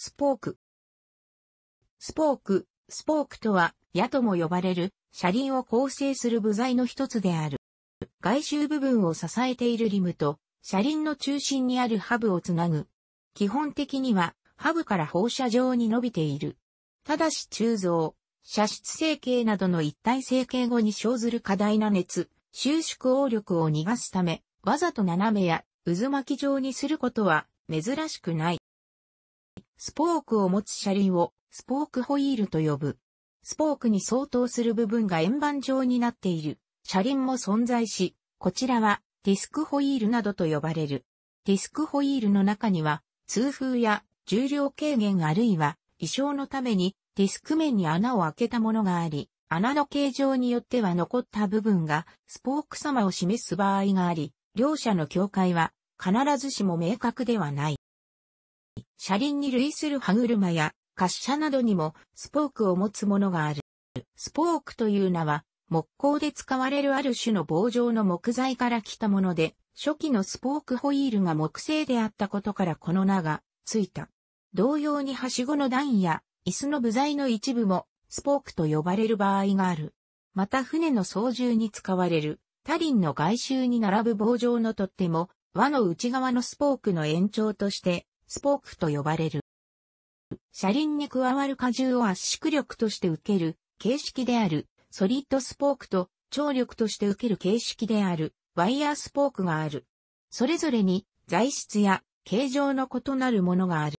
スポーク。スポーク、スポークとは、矢とも呼ばれる、車輪を構成する部材の一つである。外周部分を支えているリムと、車輪の中心にあるハブをつなぐ。基本的には、ハブから放射状に伸びている。ただし鋳造、射出成形などの一体成形後に生ずる過大な熱、収縮応力を逃がすため、わざと斜めや渦巻き状にすることは珍しくない。スポークを持つ車輪をスポークホイールと呼ぶ。スポークに相当する部分が円盤状になっている車輪も存在し、こちらはディスクホイールなどと呼ばれる。ディスクホイールの中には通風や重量軽減あるいは衣装のためにディスク面に穴を開けたものがあり、穴の形状によっては残った部分がスポーク様を示す場合があり、両者の境界は必ずしも明確ではない。車輪に類する歯車や滑車などにもスポークを持つものがある。スポークという名は木工で使われるある種の棒状の木材から来たもので、初期のスポークホイールが木製であったことからこの名がついた。同様にはしごの段や椅子の部材の一部もスポークと呼ばれる場合がある。また船の操縦に使われるタリンの外周に並ぶ棒状のとっても輪の内側のスポークの延長としてスポークと呼ばれる。車輪に加わる荷重を圧縮力として受ける形式である、ソリッドスポークと張力として受ける形式である、ワイヤースポークがある。それぞれに材質や形状の異なるものがある。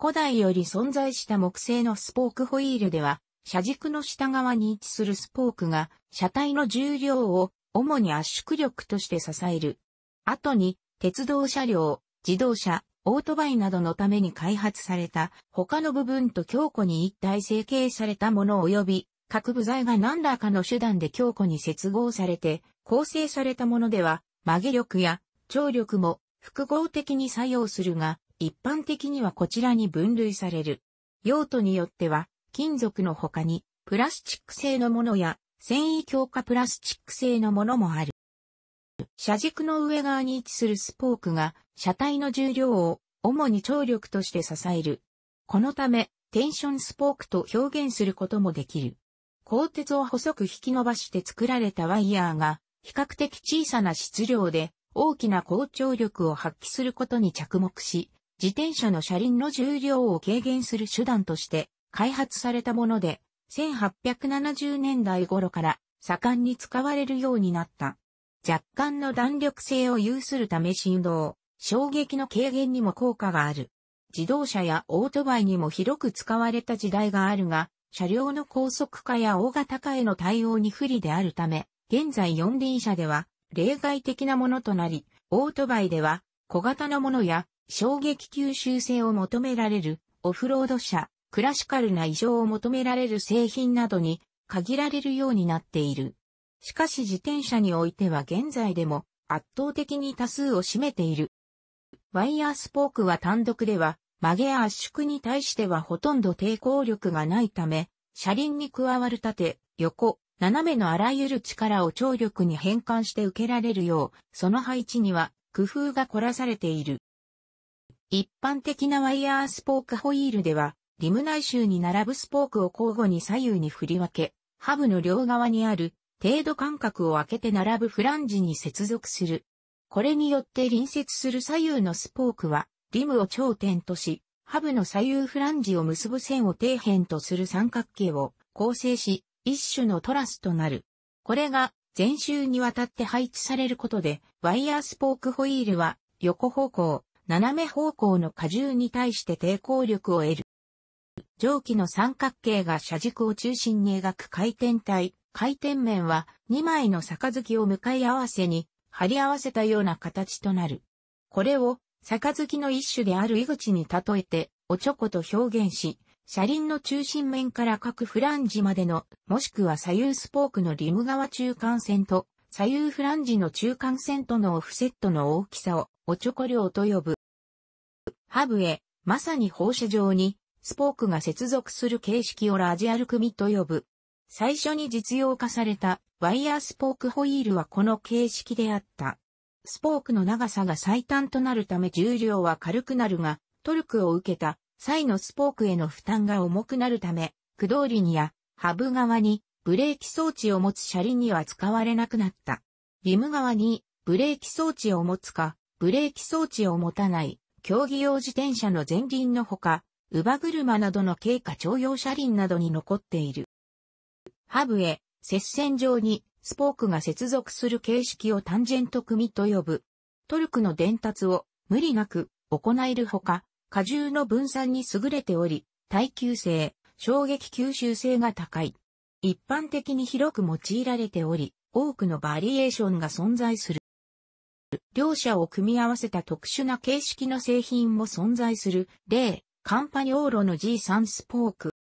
古代より存在した木製のスポークホイールでは、車軸の下側に位置するスポークが車体の重量を主に圧縮力として支える。後に鉄道車両、自動車、オートバイなどのために開発された他の部分と強固に一体成形されたもの及び各部材が何らかの手段で強固に接合されて構成されたものでは曲げ力や張力も複合的に作用するが一般的にはこちらに分類される。用途によっては金属の他にプラスチック製のものや繊維強化プラスチック製のものもある。車軸の上側に位置するスポークが車体の重量を主に聴力として支える。このため、テンションスポークと表現することもできる。鋼鉄を細く引き伸ばして作られたワイヤーが、比較的小さな質量で大きな高張力を発揮することに着目し、自転車の車輪の重量を軽減する手段として開発されたもので、1870年代頃から盛んに使われるようになった。若干の弾力性を有するため振動、衝撃の軽減にも効果がある。自動車やオートバイにも広く使われた時代があるが、車両の高速化や大型化への対応に不利であるため、現在四輪車では例外的なものとなり、オートバイでは小型のものや衝撃吸収性を求められるオフロード車、クラシカルな異常を求められる製品などに限られるようになっている。しかし自転車においては現在でも圧倒的に多数を占めている。ワイヤースポークは単独では曲げ圧縮に対してはほとんど抵抗力がないため、車輪に加わる縦、横、斜めのあらゆる力を張力に変換して受けられるよう、その配置には工夫が凝らされている。一般的なワイヤースポークホイールでは、リム内周に並ぶスポークを交互に左右に振り分け、ハブの両側にある程度間隔を空けて並ぶフランジに接続する。これによって隣接する左右のスポークは、リムを頂点とし、ハブの左右フランジを結ぶ線を底辺とする三角形を構成し、一種のトラスとなる。これが全周にわたって配置されることで、ワイヤースポークホイールは横方向、斜め方向の荷重に対して抵抗力を得る。上記の三角形が車軸を中心に描く回転体、回転面は2枚のきを向かい合わせに貼り合わせたような形となる。これを、杯の一種である井口に例えて、おちょこと表現し、車輪の中心面から各フランジまでの、もしくは左右スポークのリム側中間線と、左右フランジの中間線とのオフセットの大きさを、おちょこ量と呼ぶ。ハブへ、まさに放射状に、スポークが接続する形式をラジアル組と呼ぶ。最初に実用化されたワイヤースポークホイールはこの形式であった。スポークの長さが最短となるため重量は軽くなるが、トルクを受けた際のスポークへの負担が重くなるため、駆動輪やハブ側にブレーキ装置を持つ車輪には使われなくなった。リム側にブレーキ装置を持つか、ブレーキ装置を持たない競技用自転車の前輪のほか、乳母車などの軽貨徴用車輪などに残っている。ハブへ、接線上に、スポークが接続する形式をタンジェント組と呼ぶ。トルクの伝達を、無理なく、行えるほか、荷重の分散に優れており、耐久性、衝撃吸収性が高い。一般的に広く用いられており、多くのバリエーションが存在する。両者を組み合わせた特殊な形式の製品も存在する。例、カンパニオーロの G3 スポーク。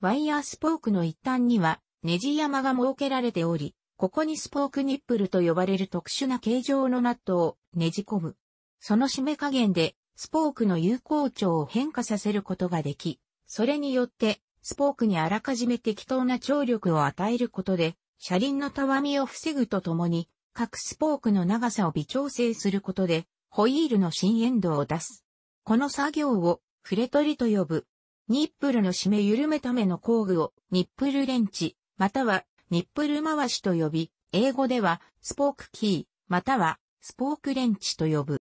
ワイヤースポークの一端にはネジ山が設けられており、ここにスポークニップルと呼ばれる特殊な形状のナットをねじ込む。その締め加減で、スポークの有効長を変化させることができ、それによって、スポークにあらかじめ適当な張力を与えることで、車輪のたわみを防ぐとともに、各スポークの長さを微調整することで、ホイールの新エンドを出す。この作業を、フレトリと呼ぶ。ニップルの締め緩めための工具を、ニップルレンチ、またはニップル回しと呼び、英語ではスポークキー、またはスポークレンチと呼ぶ。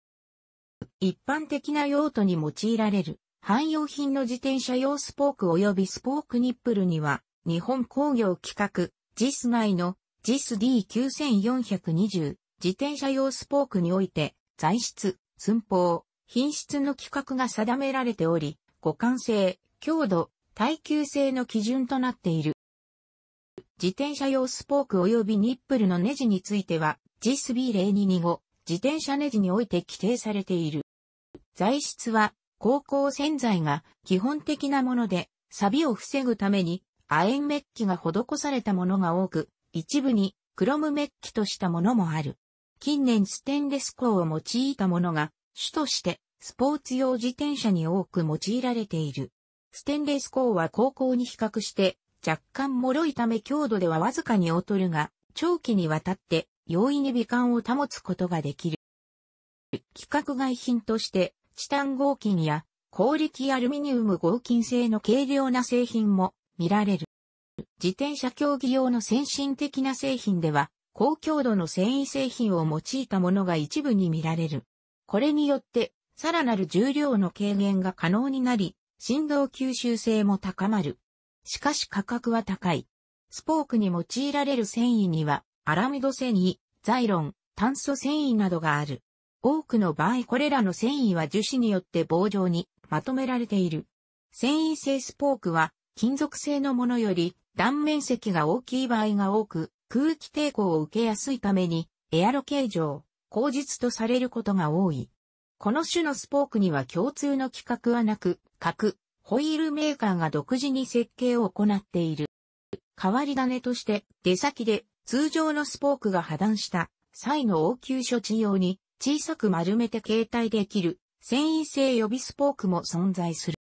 一般的な用途に用いられる汎用品の自転車用スポーク及びスポークニップルには、日本工業規格 JIS 内の JISD9420 自転車用スポークにおいて、材質、寸法、品質の規格が定められており、互換性、強度、耐久性の基準となっている。自転車用スポーク及びニップルのネジについては GSB0225 自転車ネジにおいて規定されている。材質は高校洗剤が基本的なもので、錆を防ぐために亜鉛メッキが施されたものが多く、一部にクロムメッキとしたものもある。近年ステンレス鋼を用いたものが主としてスポーツ用自転車に多く用いられている。ステンレス鋼は高校に比較して若干脆いため強度ではわずかに劣るが、長期にわたって容易に美観を保つことができる。規格外品として、チタン合金や、鉱力アルミニウム合金製の軽量な製品も見られる。自転車競技用の先進的な製品では、高強度の繊維製品を用いたものが一部に見られる。これによって、さらなる重量の軽減が可能になり、振動吸収性も高まる。しかし価格は高い。スポークに用いられる繊維には、アラミド繊維、ザイロン、炭素繊維などがある。多くの場合これらの繊維は樹脂によって棒状にまとめられている。繊維性スポークは金属製のものより断面積が大きい場合が多く空気抵抗を受けやすいためにエアロ形状、口実とされることが多い。この種のスポークには共通の規格はなく、核、ホイールメーカーが独自に設計を行っている。変わり種として出先で通常のスポークが破断した際の応急処置用に小さく丸めて携帯できる繊維性予備スポークも存在する。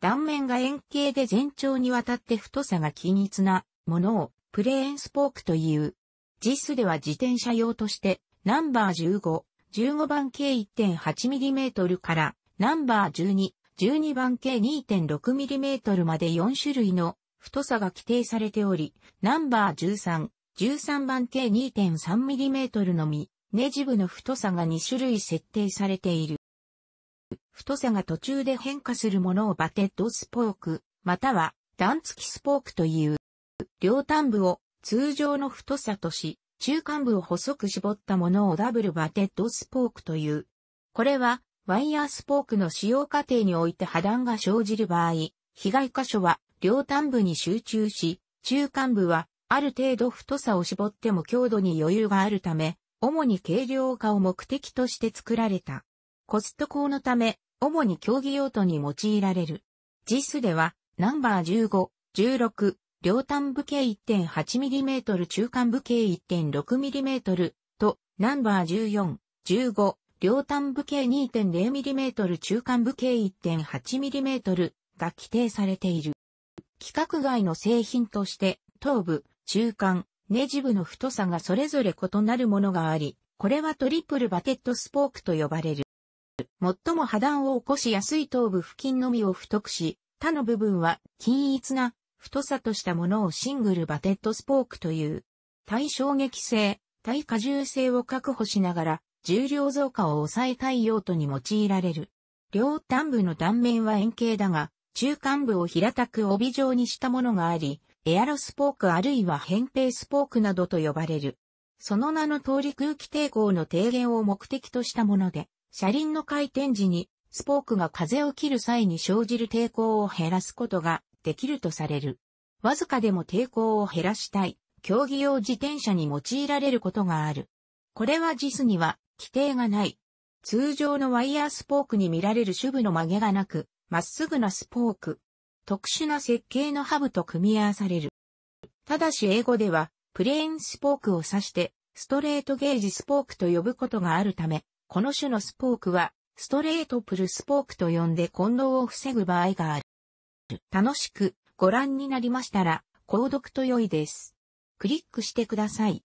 断面が円形で全長にわたって太さが均一なものをプレーンスポークという。JIS では自転車用としてナンバー15、15番径 1.8mm からナンバー12、12番径 2.6mm まで4種類の太さが規定されており、ナンバー13、13番径 2.3mm のみ、ネジ部の太さが2種類設定されている。太さが途中で変化するものをバテッドスポーク、または段付きスポークという。両端部を通常の太さとし、中間部を細く絞ったものをダブルバテッドスポークという。これはワイヤースポークの使用過程において破断が生じる場合、被害箇所は両端部に集中し、中間部はある程度太さを絞っても強度に余裕があるため、主に軽量化を目的として作られた。コスト高のため、主に競技用途に用いられる。JIS では、ナンバー15、16、両端部計 1.8mm 中間部計 1.6mm と、ナンバー14、15、両端部径 2.0mm 中間部径 1.8mm が規定されている。規格外の製品として、頭部、中間、ネジ部の太さがそれぞれ異なるものがあり、これはトリプルバテットスポークと呼ばれる。最も破断を起こしやすい頭部付近のみを太くし、他の部分は均一な太さとしたものをシングルバテットスポークという。対衝撃性、耐荷重性を確保しながら、重量増加を抑えたい用途に用いられる。両端部の断面は円形だが、中間部を平たく帯状にしたものがあり、エアロスポークあるいは扁平スポークなどと呼ばれる。その名の通り空気抵抗の低減を目的としたもので、車輪の回転時にスポークが風を切る際に生じる抵抗を減らすことができるとされる。わずかでも抵抗を減らしたい、競技用自転車に用いられることがある。これは実には規定がない。通常のワイヤースポークに見られる主部の曲げがなく、まっすぐなスポーク。特殊な設計のハブと組み合わされる。ただし英語では、プレーンスポークを指して、ストレートゲージスポークと呼ぶことがあるため、この種のスポークは、ストレートプルスポークと呼んで混同を防ぐ場合がある。楽しくご覧になりましたら、購読と良いです。クリックしてください。